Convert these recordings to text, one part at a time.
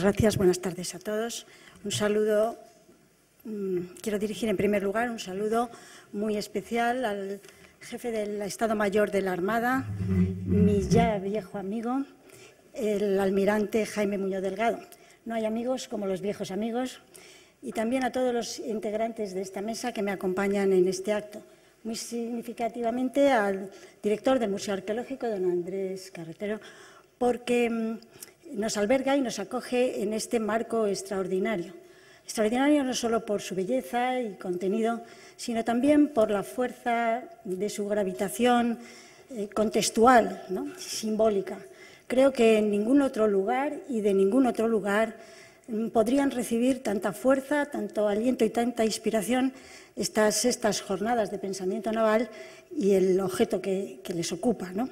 gracias. Buenas tardes a todos. Un saludo. Mm, quiero dirigir en primer lugar un saludo muy especial al jefe del Estado Mayor de la Armada, mi ya viejo amigo, el almirante Jaime Muñoz Delgado. No hay amigos como los viejos amigos. Y también a todos los integrantes de esta mesa que me acompañan en este acto. Muy significativamente al director del Museo Arqueológico, don Andrés Carretero, porque mm, nos alberga y nos acoge en este marco extraordinario. Extraordinario no solo por su belleza y contenido, sino también por la fuerza de su gravitación eh, contextual, ¿no? simbólica. Creo que en ningún otro lugar y de ningún otro lugar mm, podrían recibir tanta fuerza, tanto aliento y tanta inspiración estas, estas jornadas de pensamiento naval y el objeto que, que les ocupa. ¿no?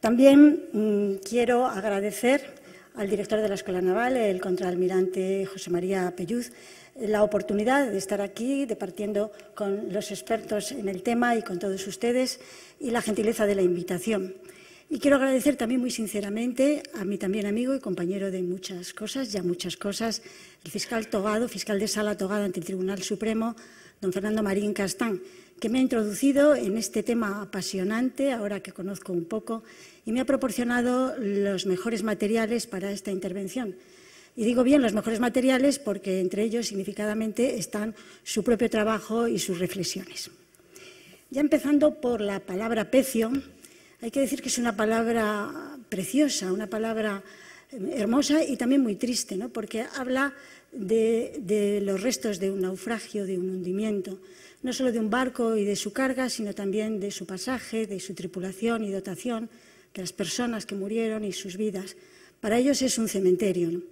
También mm, quiero agradecer al director de la Escuela Naval, el contraalmirante José María Pelluz, la oportunidad de estar aquí departiendo con los expertos en el tema y con todos ustedes y la gentileza de la invitación. Y quiero agradecer también muy sinceramente a mi también amigo y compañero de muchas cosas, ya muchas cosas, el fiscal Togado, fiscal de sala Togado ante el Tribunal Supremo, don Fernando Marín Castán, que me ha introducido en este tema apasionante, ahora que conozco un poco, y me ha proporcionado los mejores materiales para esta intervención. Y digo bien los mejores materiales porque entre ellos significadamente están su propio trabajo y sus reflexiones. Ya empezando por la palabra pecio, hay que decir que es una palabra preciosa, una palabra eh, hermosa y también muy triste, ¿no? porque habla de, los restos de un naufragio, de un hundimiento, no solo de un barco y de su carga, sino también de su pasaje, de su tripulación y dotación, de las personas que murieron y sus vidas. Para ellos es un cementerio.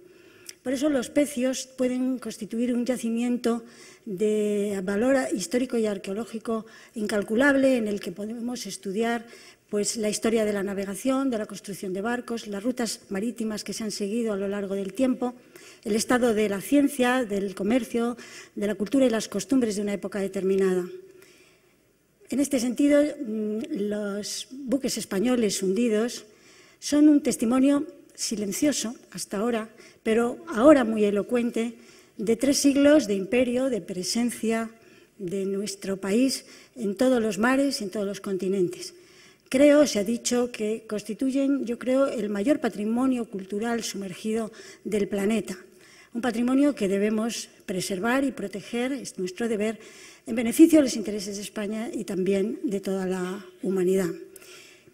Por eso los pecios pueden constituir un yacimiento de valor histórico y arqueológico incalculable en el que podemos estudiar pues, la historia de la navegación, de la construcción de barcos, las rutas marítimas que se han seguido a lo largo del tiempo, el estado de la ciencia, del comercio, de la cultura y las costumbres de una época determinada. En este sentido, mm, los buques españoles hundidos son un testimonio silencioso hasta ahora, pero ahora muy elocuente, de tres siglos de imperio, de presencia de nuestro país en todos los mares y en todos los continentes creo, se ha dicho, que constituyen, yo creo, el mayor patrimonio cultural sumergido del planeta. Un patrimonio que debemos preservar y proteger, es nuestro deber, en beneficio de los intereses de España y también de toda la humanidad.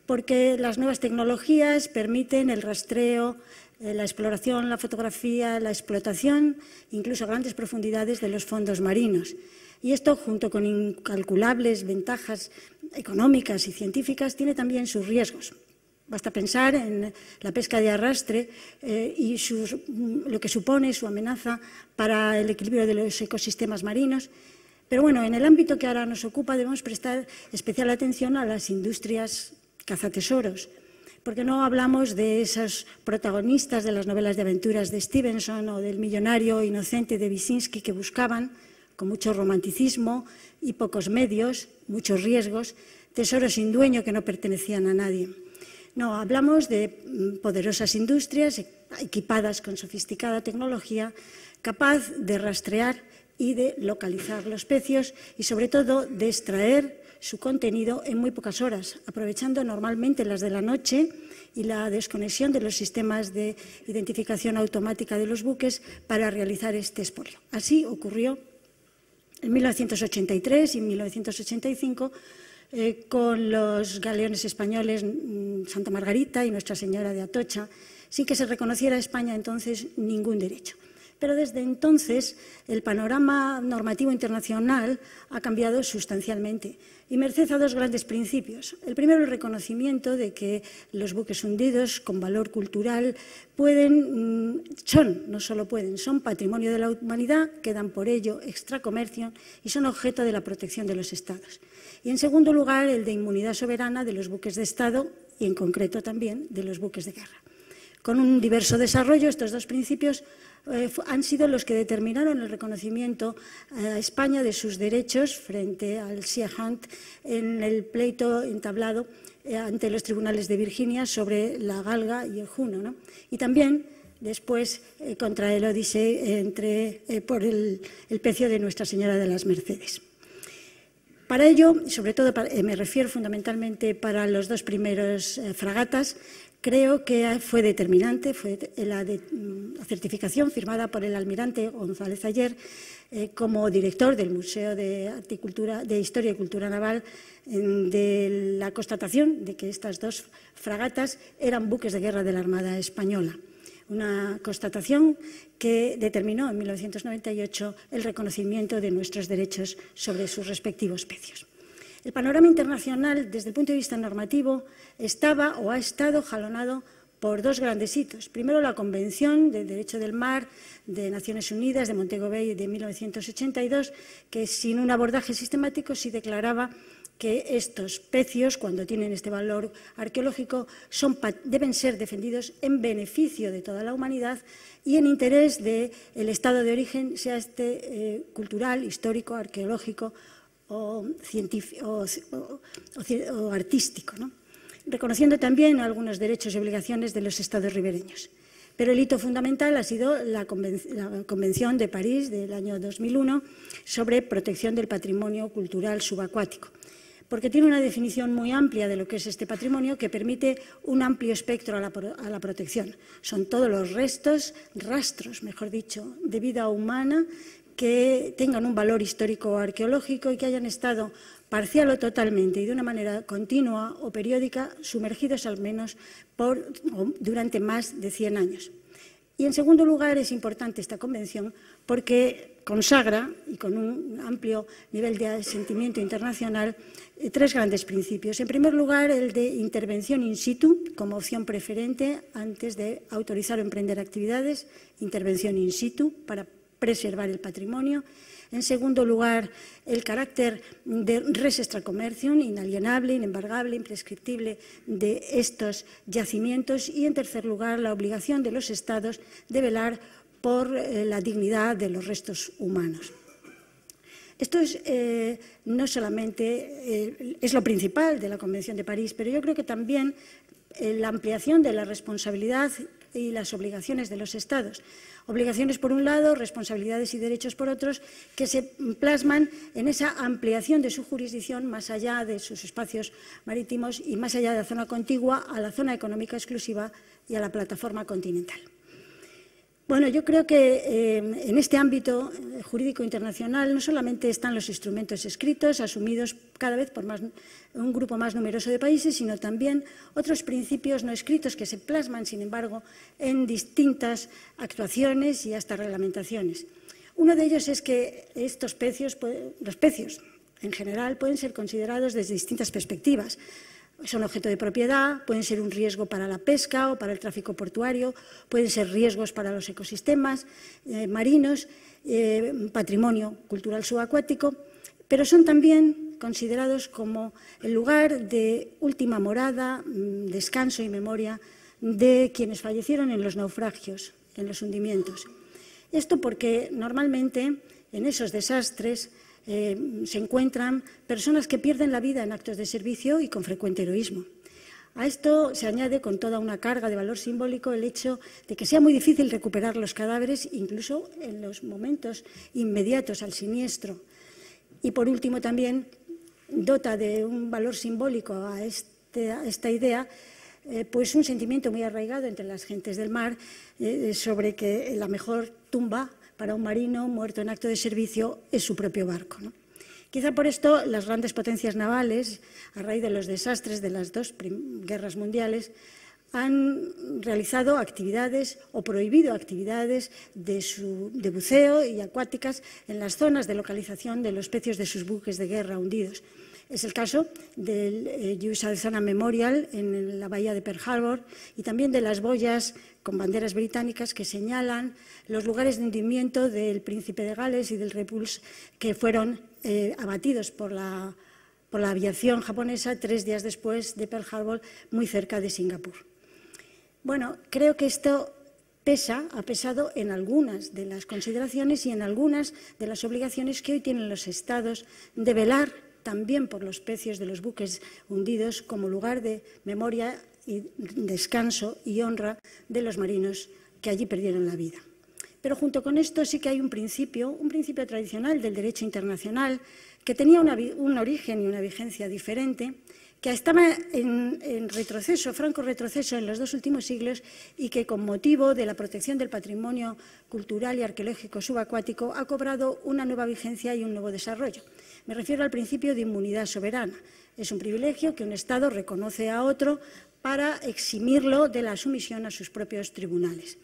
Porque las nuevas tecnologías permiten el rastreo, eh, la exploración, la fotografía, la explotación, incluso a grandes profundidades de los fondos marinos. Y esto, junto con incalculables ventajas económicas y científicas tiene también sus riesgos. Basta pensar en la pesca de arrastre eh, y lo que supone su amenaza para el equilibrio de los ecosistemas marinos. Pero bueno, en el ámbito que ahora nos ocupa debemos prestar especial atención a las industrias cazatesoros, porque no hablamos de esos protagonistas de las novelas de aventuras de Stevenson o del millonario inocente de Wisinski que buscaban con mucho romanticismo y pocos medios, muchos riesgos, tesoros sin dueño que no pertenecían a nadie. No, hablamos de mm, poderosas industrias equipadas con sofisticada tecnología, capaz de rastrear y de localizar los pecios y, sobre todo, de extraer su contenido en muy pocas horas, aprovechando normalmente las de la noche y la desconexión de los sistemas de identificación automática de los buques para realizar este espolio. Así ocurrió en 1983 y 1985 eh, con los galeones españoles mm, Santa Margarita y Nuestra Señora de Atocha, sin que se reconociera a España entonces ningún derecho pero desde entonces el panorama normativo internacional ha cambiado sustancialmente y merced a dos grandes principios. El primero, el reconocimiento de que los buques hundidos con valor cultural pueden, mm, son, no solo pueden, son patrimonio de la humanidad, quedan por ello extracomercio y son objeto de la protección de los Estados. Y en segundo lugar, el de inmunidad soberana de los buques de Estado y en concreto también de los buques de guerra. Con un diverso desarrollo, estos dos principios eh, han sido los que determinaron el reconocimiento a España de sus derechos frente al Sea Hunt en el pleito entablado eh, ante los tribunales de Virginia sobre la galga y el juno. Y también después eh, contra el Odisei entre, por el, el pecio de Nuestra Señora de las Mercedes. Para ello, y sobre todo eh, me refiero fundamentalmente para los dos primeros eh, fragatas, creo que fue determinante, fue la, mm, certificación firmada por el almirante González ayer eh, como director del Museo de, de Historia y Cultura Naval de la constatación de que estas dos fragatas eran buques de guerra de la Armada Española una constatación que determinó en 1998 el reconocimiento de nuestros derechos sobre sus respectivos pecios. El panorama internacional, desde el punto de vista normativo, estaba o ha estado jalonado por dos grandes hitos. Primero, la Convención de Derecho del Mar de Naciones Unidas de Montego Bay de 1982, que sin un abordaje sistemático sí declaraba que estos precios, cuando tienen este valor arqueológico, deben ser defendidos en beneficio de toda la humanidad y en interés del estado de origen, sea este eh, cultural, histórico, arqueológico o, artístico, reconociendo también algunos derechos y obligaciones de los estados ribereños. Pero el hito fundamental ha sido la, Convención de París del año 2001 sobre protección del patrimonio cultural subacuático, porque tiene una definición muy amplia de lo que es este patrimonio que permite un amplio espectro a la, protección. Son todos los restos, rastros, mejor dicho, de vida humana que tengan un valor histórico o arqueológico y que hayan estado parcial o totalmente y de una manera continua o periódica sumergidos al menos durante más de 100 años. Y en segundo lugar es importante esta convención porque consagra, y con un amplio nivel de asentimiento internacional, eh, tres grandes principios. En primer lugar, el de intervención in situ como opción preferente antes de autorizar o emprender actividades, intervención in situ para preservar el patrimonio. En segundo lugar, el carácter de res comercio, inalienable, inembargable, imprescriptible de estos yacimientos. Y en tercer lugar, la obligación de los Estados de velar por eh, la dignidad de los restos humanos. Esto es eh, no solamente, eh, es lo principal de la Convención de París, pero yo creo que también la ampliación de la responsabilidad y las obligaciones de los Estados. Obligaciones por un lado, responsabilidades y derechos por otros, que se plasman en esa ampliación de su jurisdicción más allá de sus espacios marítimos y más allá de la zona contigua a la zona económica exclusiva y a la plataforma continental. Bueno, yo creo que eh, en este ámbito eh, jurídico internacional no solamente están los instrumentos escritos, asumidos cada vez por un grupo más numeroso de países, sino también otros principios no escritos que se plasman, sin embargo, en distintas actuaciones y hasta reglamentaciones. Uno de ellos es que estos los precios en general, pueden ser considerados desde distintas perspectivas. Pues, son objeto de propiedad, pueden ser un riesgo para la pesca o para el tráfico portuario, pueden ser riesgos para los ecosistemas eh, marinos, eh, patrimonio cultural subacuático, pero son también considerados como el lugar de última morada, mm, descanso y memoria de quienes fallecieron en los naufragios, en los hundimientos. Esto porque normalmente en esos desastres eh, se encuentran personas que pierden la vida en actos de servicio y con frecuente heroísmo. A esto se añade con toda una carga de valor simbólico el hecho de que sea muy difícil recuperar los cadáveres, incluso en los momentos inmediatos al siniestro. Y por último también dota de un valor simbólico a, este, esta idea eh, pues un sentimiento muy arraigado entre las gentes del mar eh, sobre que la mejor tumba para un marino muerto en acto de servicio es su propio barco. Quizá por esto las grandes potencias navales, a raíz de los desastres de las dos guerras mundiales, han realizado actividades o prohibido actividades de, buceo y acuáticas en las zonas de localización de los pecios de sus buques de guerra hundidos. Es el caso del eh, USS Memorial en la bahía de Pearl Harbor y también de las boyas con banderas británicas que señalan los lugares de hundimiento del Príncipe de Gales y del Repulse que fueron eh, abatidos por la, por la aviación japonesa tres días después de Pearl Harbor, muy cerca de Singapur. Bueno, creo que esto pesa, ha pesado en algunas de las consideraciones y en algunas de las obligaciones que hoy tienen los estados de velar también por los precios de los buques hundidos como lugar de memoria y descanso y honra de los marinos que allí perdieron la vida. Pero junto con esto sí que hay un principio, un principio tradicional del derecho internacional, que tenía un origen y una vigencia diferente que estaba en, retroceso, franco retroceso en los dos últimos siglos y que con motivo de la protección del patrimonio cultural y arqueológico subacuático ha cobrado una nueva vigencia y un nuevo desarrollo. Me refiero al principio de inmunidad soberana. Es un privilegio que un Estado reconoce a otro para eximirlo de la sumisión a sus propios tribunales.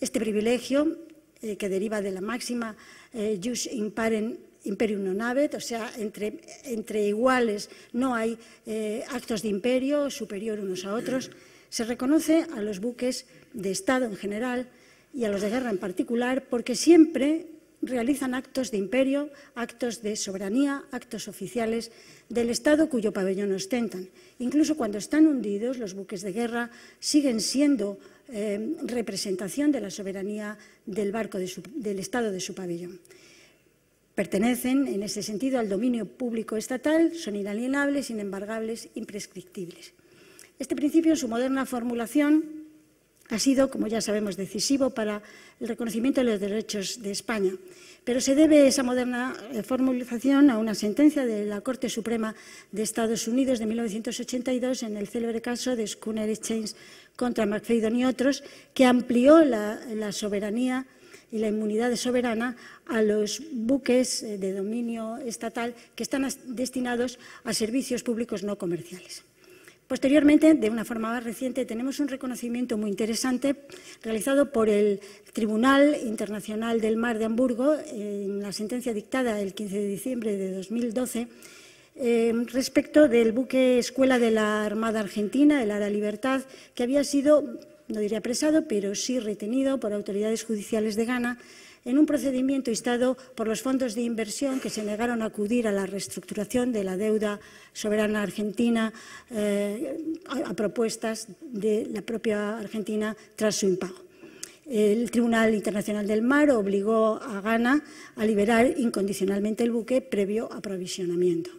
Este privilegio, eh, que deriva de la máxima eh, jus imparen imperio no navet, o sea, entre, iguales no hay eh, actos de imperio superior unos a otros. Se reconoce a los buques de Estado en general y a los de guerra en particular porque siempre realizan actos de imperio, actos de soberanía, actos oficiales del Estado cuyo pabellón ostentan. Incluso cuando están hundidos, los buques de guerra siguen siendo eh, representación de la soberanía del barco del Estado de su pabellón. Pertenecen, en ese sentido, al dominio público estatal, son inalienables, inembargables, imprescriptibles. Este principio, en su moderna formulación, ha sido, como ya sabemos, decisivo para el reconocimiento de los derechos de España. Pero se debe esa moderna eh, formulación a una sentencia de la Corte Suprema de Estados Unidos de 1982 en el célebre caso de Schooner Exchange contra McFadden y otros, que amplió la, la soberanía y la inmunidad soberana a los buques eh, de dominio estatal que están destinados a servicios públicos no comerciales. Posteriormente, de una forma más reciente, tenemos un reconocimiento muy interesante realizado por el Tribunal Internacional del Mar de Hamburgo en la sentencia dictada el 15 de diciembre de 2012 eh, respecto del buque escuela de la Armada Argentina, el Ara Libertad, que había sido no diría presado, pero sí retenido por autoridades judiciales de Ghana en un procedimiento instado por los fondos de inversión que se negaron a acudir a la reestructuración de la deuda soberana argentina eh, a propuestas de la propia Argentina tras su impago. El Tribunal Internacional del Mar obligó a Ghana a liberar incondicionalmente el buque previo aprovisionamiento.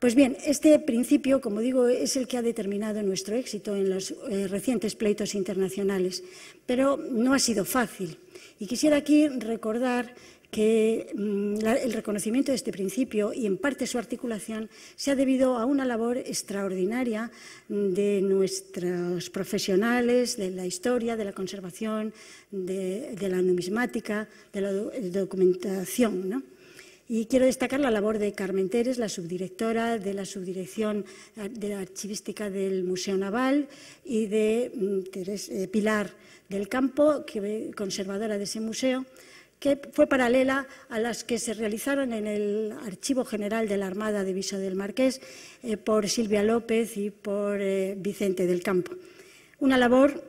Pues bien, este principio, como digo, es el que ha determinado nuestro éxito en los eh, recientes pleitos internacionales, pero no ha sido fácil. Y quisiera aquí recordar que mm, el reconocimiento de este principio y en parte su articulación se ha debido a una labor extraordinaria de nuestros profesionales de la historia, de la conservación, de, la numismática, de la documentación. ¿no? Y quiero destacar la labor de Carmen Teres, la subdirectora de la Subdirección eh, de la Archivística del Museo Naval, y de mm, eh, Pilar del Campo, que, eh, conservadora de ese museo, que fue paralela a las que se realizaron en el Archivo General de la Armada de Viso del Marqués por Silvia López y por Vicente del Campo. Una labor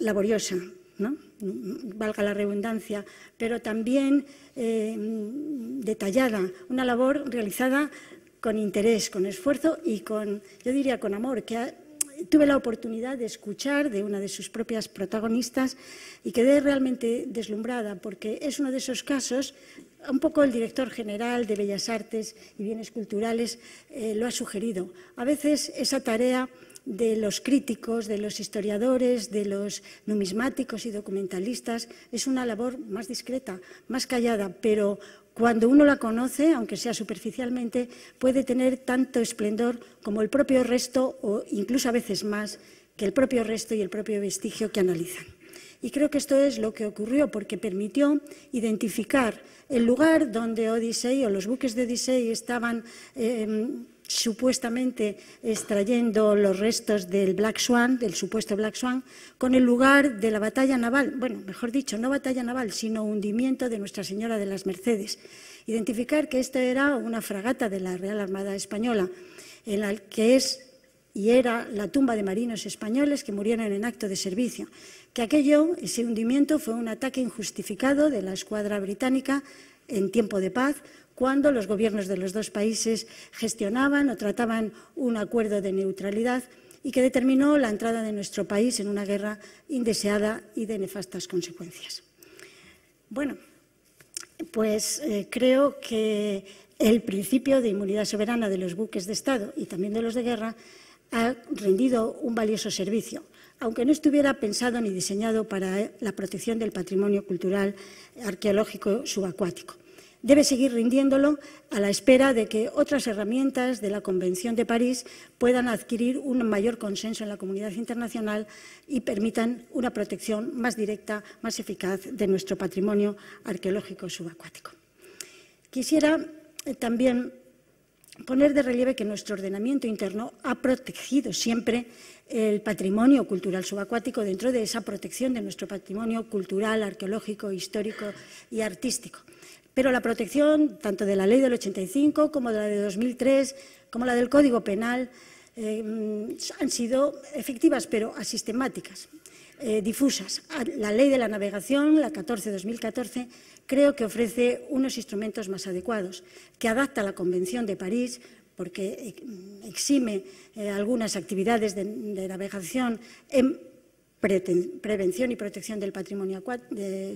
laboriosa, ¿no? valga la redundancia, pero también eh, detallada, una labor realizada con interés, con esfuerzo y con, yo diría, con amor, que tuve la oportunidad de escuchar de una de sus propias protagonistas y quedé realmente deslumbrada porque es uno de esos casos, un poco el director general de Bellas Artes y Bienes Culturales eh, lo ha sugerido. A veces esa tarea de los críticos, de los historiadores, de los numismáticos y documentalistas, es una labor más discreta, más callada, pero cuando uno la conoce, aunque sea superficialmente, puede tener tanto esplendor como el propio resto o incluso a veces más que el propio resto y el propio vestigio que analizan. Y creo que esto es lo que ocurrió, porque permitió identificar el lugar donde Odisei o los buques de Odisei estaban eh, supuestamente extrayendo los restos del Black Swan, del supuesto Black Swan, con el lugar de la batalla naval, bueno, mejor dicho, no batalla naval, sino hundimiento de Nuestra Señora de las Mercedes. Identificar que esta era una fragata de la Real Armada Española, en que es y era la tumba de marinos españoles que murieron en acto de servicio, que aquello, ese hundimiento, fue un ataque injustificado de la escuadra británica en tiempo de paz, cuando los gobiernos de los dos países gestionaban o trataban un acuerdo de neutralidad y que determinó la entrada de nuestro país en una guerra indeseada y de nefastas consecuencias. Bueno, pues eh, creo que el principio de inmunidad soberana de los buques de Estado y también de los de guerra ha rendido un valioso servicio, aunque no estuviera pensado ni diseñado para la protección del patrimonio cultural arqueológico subacuático debe seguir rindiéndolo a la espera de que otras herramientas de la Convención de París puedan adquirir un mayor consenso en la comunidad internacional y permitan una protección más directa, más eficaz de nuestro patrimonio arqueológico subacuático. Quisiera eh, también poner de relieve que nuestro ordenamiento interno ha protegido siempre el patrimonio cultural subacuático dentro de esa protección de nuestro patrimonio cultural, arqueológico, histórico y artístico. Pero la protección, tanto de la ley del 85 como de la de 2003, como la del Código Penal, eh, han sido efectivas, pero asistemáticas, eh, difusas. La ley de la navegación, la 14-2014, creo que ofrece unos instrumentos más adecuados, que adapta a la Convención de París porque exime eh, algunas actividades de navegación en prevención y protección del patrimonio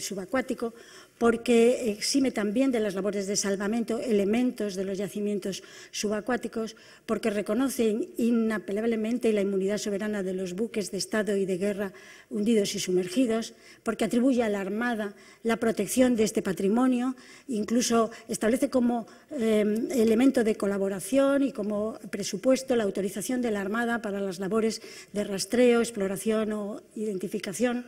subacuático, porque eh, exime también de las labores de salvamento elementos de los yacimientos subacuáticos, porque reconoce inapelablemente la inmunidad soberana de los buques de Estado y de guerra hundidos y sumergidos, porque atribuye a la Armada la protección de este patrimonio, incluso establece como eh, elemento de colaboración y como presupuesto la autorización de la Armada para las labores de rastreo, exploración o identificación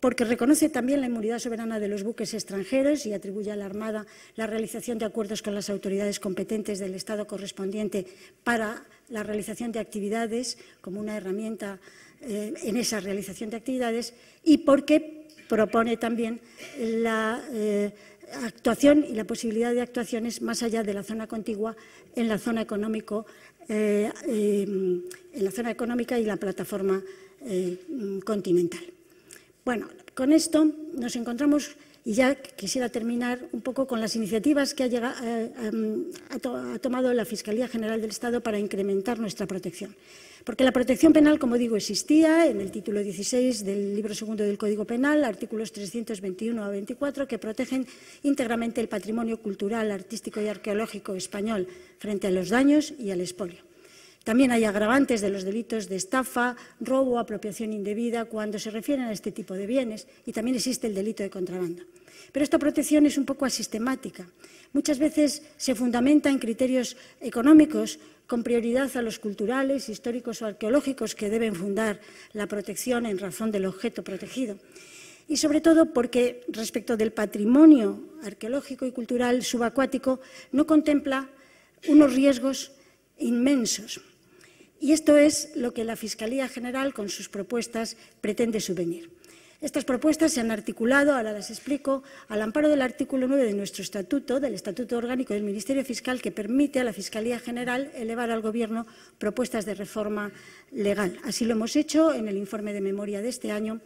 porque reconoce también la inmunidad soberana de los buques extranjeros y atribuye a la Armada la realización de acuerdos con las autoridades competentes del Estado correspondiente para la realización de actividades como una herramienta eh, en esa realización de actividades y porque propone también la eh, actuación y la posibilidad de actuaciones más allá de la zona contigua en la zona eh, en la económica y la plataforma continental. Bueno, con esto nos encontramos, y ya quisiera terminar un poco con las iniciativas que ha, eh, em, ha, tomado la Fiscalía General del Estado para incrementar nuestra protección. Porque la protección penal, como digo, existía en el título 16 del libro segundo del Código Penal, artículos 321 a 24, que protegen íntegramente el patrimonio cultural, artístico y arqueológico español frente a los daños y al expolio. También hay agravantes de los delitos de estafa, robo, apropiación indebida cuando se refieren a este tipo de bienes y también existe el delito de contrabando. Pero esta protección es un poco asistemática. Muchas veces se fundamenta en criterios económicos con prioridad a los culturales, históricos o arqueológicos que deben fundar la protección en razón del objeto protegido. Y sobre todo porque respecto del patrimonio arqueológico y cultural subacuático no contempla unos riesgos inmensos y esto es lo que la Fiscalía General, con sus propuestas, pretende subvenir. Estas propuestas se han articulado, ahora las explico, al amparo del artículo 9 de nuestro Estatuto, del Estatuto Orgánico del Ministerio Fiscal, que permite a la Fiscalía General elevar al Gobierno propuestas de reforma legal. Así lo hemos hecho en el informe de memoria de este año,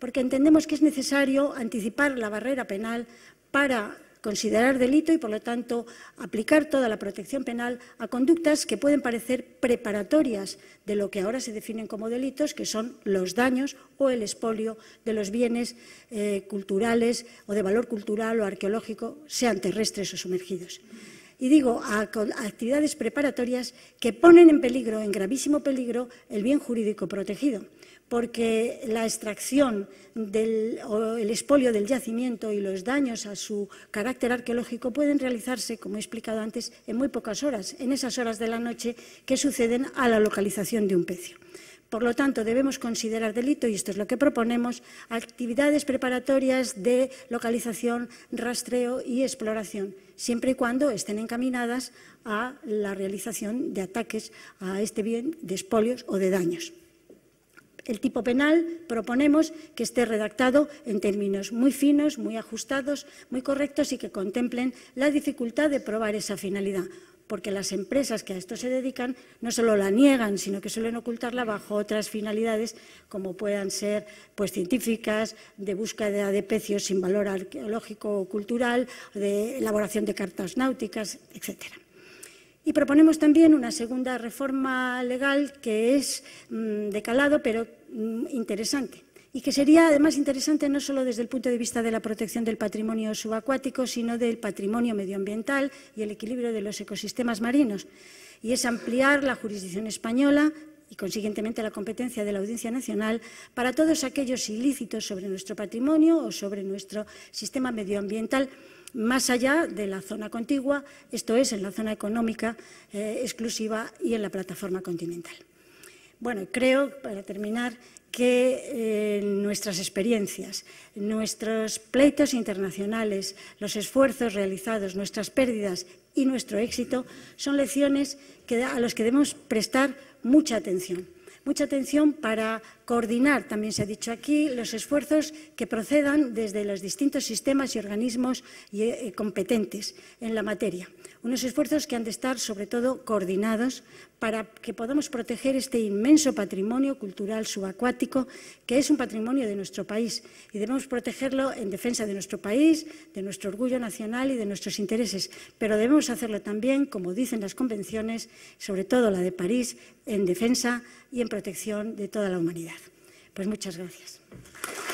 porque entendemos que es necesario anticipar la barrera penal para considerar delito y, por lo tanto, aplicar toda la protección penal a conductas que pueden parecer preparatorias de lo que ahora se definen como delitos, que son los daños o el expolio de los bienes eh, culturales o de valor cultural o arqueológico, sean terrestres o sumergidos y digo a, actividades preparatorias que ponen en peligro, en gravísimo peligro, el bien jurídico protegido porque la extracción o el expolio del yacimiento y los daños a su carácter arqueológico pueden realizarse, como he explicado antes, en muy pocas horas, en esas horas de la noche que suceden a la localización de un pecio. Por lo tanto, debemos considerar delito, y esto es lo que proponemos, actividades preparatorias de localización, rastreo y exploración, siempre y cuando estén encaminadas a la realización de ataques a este bien, de expolios o de daños el tipo penal proponemos que esté redactado en términos muy finos, muy ajustados, muy correctos y que contemplen la dificultad de probar esa finalidad, porque las empresas que a esto se dedican no solo la niegan, sino que suelen ocultarla bajo otras finalidades, como puedan ser pues, científicas, de búsqueda de pecios sin valor arqueológico o cultural, de elaboración de cartas náuticas, etcétera. Y proponemos también una segunda reforma legal que es mm, de calado, pero mm, interesante y que sería además interesante no solo desde el punto de vista de la protección del patrimonio subacuático, sino del patrimonio medioambiental y el equilibrio de los ecosistemas marinos, y es ampliar la jurisdicción española y consiguientemente la competencia de la Audiencia Nacional para todos aquellos ilícitos sobre nuestro patrimonio o sobre nuestro sistema medioambiental más allá de la zona contigua, esto es, en la zona económica eh, exclusiva y en la plataforma continental. Bueno, creo, para terminar, que eh, nuestras experiencias, nuestros pleitos internacionales, los esfuerzos realizados, nuestras pérdidas y nuestro éxito son lecciones a las que debemos prestar mucha atención mucha atención para coordinar, también se ha dicho aquí, los esfuerzos que procedan desde los distintos sistemas y organismos eh, competentes en la materia. Unos esfuerzos que han de estar, sobre todo, coordinados para que podamos proteger este inmenso patrimonio cultural subacuático, que es un patrimonio de nuestro país, y debemos protegerlo en defensa de nuestro país, de nuestro orgullo nacional y de nuestros intereses, pero debemos hacerlo también, como dicen las convenciones, sobre todo la de París, en defensa y en protección de toda la humanidad. Pues muchas gracias.